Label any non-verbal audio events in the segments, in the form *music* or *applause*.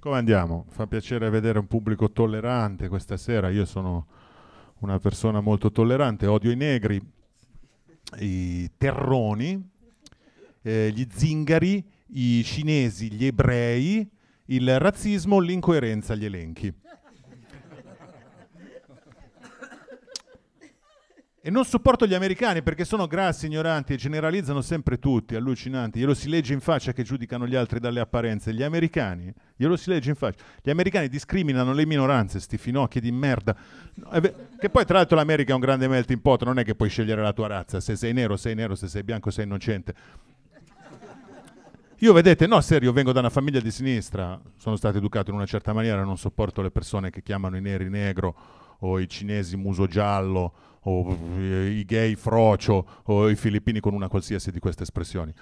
Come andiamo? Fa piacere vedere un pubblico tollerante questa sera. Io sono una persona molto tollerante, odio i negri, i terroni, eh, gli zingari, i cinesi, gli ebrei, il razzismo, l'incoerenza, gli elenchi. E non supporto gli americani perché sono grassi, ignoranti e generalizzano sempre tutti, allucinanti. Glielo si legge in faccia che giudicano gli altri dalle apparenze. Gli americani, glielo si legge in faccia. Gli americani discriminano le minoranze, sti finocchi di merda. Che poi tra l'altro l'America è un grande melting pot, non è che puoi scegliere la tua razza. Se sei nero sei nero, se sei bianco sei innocente. Io vedete, no, serio, vengo da una famiglia di sinistra, sono stato educato in una certa maniera, non sopporto le persone che chiamano i neri negro o i cinesi muso giallo o i gay frocio o i filippini con una qualsiasi di queste espressioni.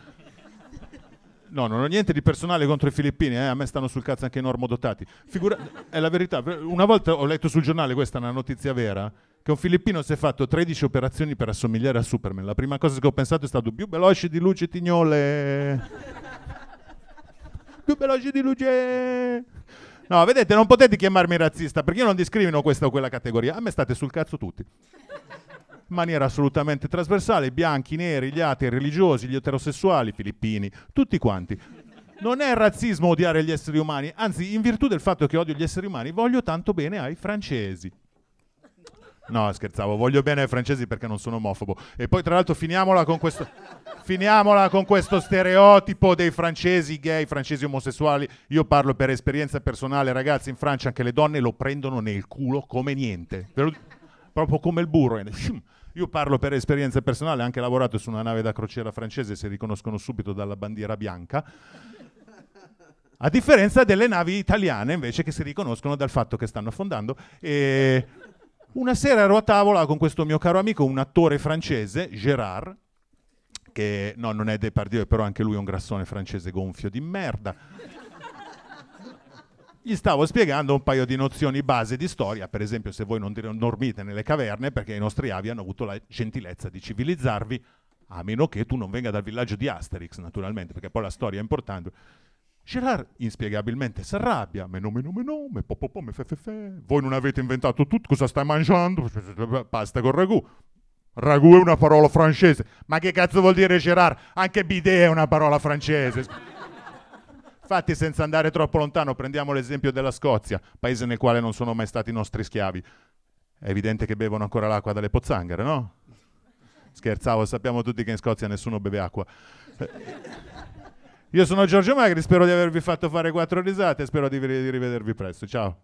No, non ho niente di personale contro i filippini, eh? a me stanno sul cazzo anche i normodotati. Figura- è la verità. Una volta ho letto sul giornale, questa è una notizia vera, che un filippino si è fatto 13 operazioni per assomigliare a Superman. La prima cosa che ho pensato è stato più veloce di luce tignole. *laughs* più veloce di luce. No, vedete, non potete chiamarmi razzista perché io non discrimino questa o quella categoria. A me state sul cazzo tutti. In maniera assolutamente trasversale, bianchi, neri, gli atei, religiosi, gli eterosessuali, filippini, tutti quanti. Non è razzismo odiare gli esseri umani, anzi, in virtù del fatto che odio gli esseri umani, voglio tanto bene ai francesi. No, scherzavo, voglio bene ai francesi perché non sono omofobo. E poi, tra l'altro, finiamola con questo, finiamola con questo stereotipo dei francesi gay, francesi omosessuali. Io parlo per esperienza personale, ragazzi, in Francia anche le donne lo prendono nel culo come niente, proprio come il burro. Io parlo per esperienza personale, anche lavorato su una nave da crociera francese, si riconoscono subito dalla bandiera bianca. A differenza delle navi italiane invece che si riconoscono dal fatto che stanno affondando. E una sera ero a tavola con questo mio caro amico, un attore francese, Gérard, che no, non è Depardieu, però anche lui è un grassone francese gonfio di merda. Gli stavo spiegando un paio di nozioni base di storia, per esempio se voi non dormite nelle caverne perché i nostri avi hanno avuto la gentilezza di civilizzarvi, a meno che tu non venga dal villaggio di Asterix, naturalmente, perché poi la storia è importante. Gerard inspiegabilmente si arrabbia, me no, me no, me no, me po, po, po, me fe, fe, fe. Voi non avete inventato tutto, cosa stai mangiando? Pasta con ragù. Ragù è una parola francese. Ma che cazzo vuol dire Gerard? Anche bidet è una parola francese. Infatti, senza andare troppo lontano, prendiamo l'esempio della Scozia, paese nel quale non sono mai stati i nostri schiavi. È evidente che bevono ancora l'acqua dalle pozzanghere, no? Scherzavo, sappiamo tutti che in Scozia nessuno beve acqua. Io sono Giorgio Magri, spero di avervi fatto fare quattro risate e spero di rivedervi presto. Ciao.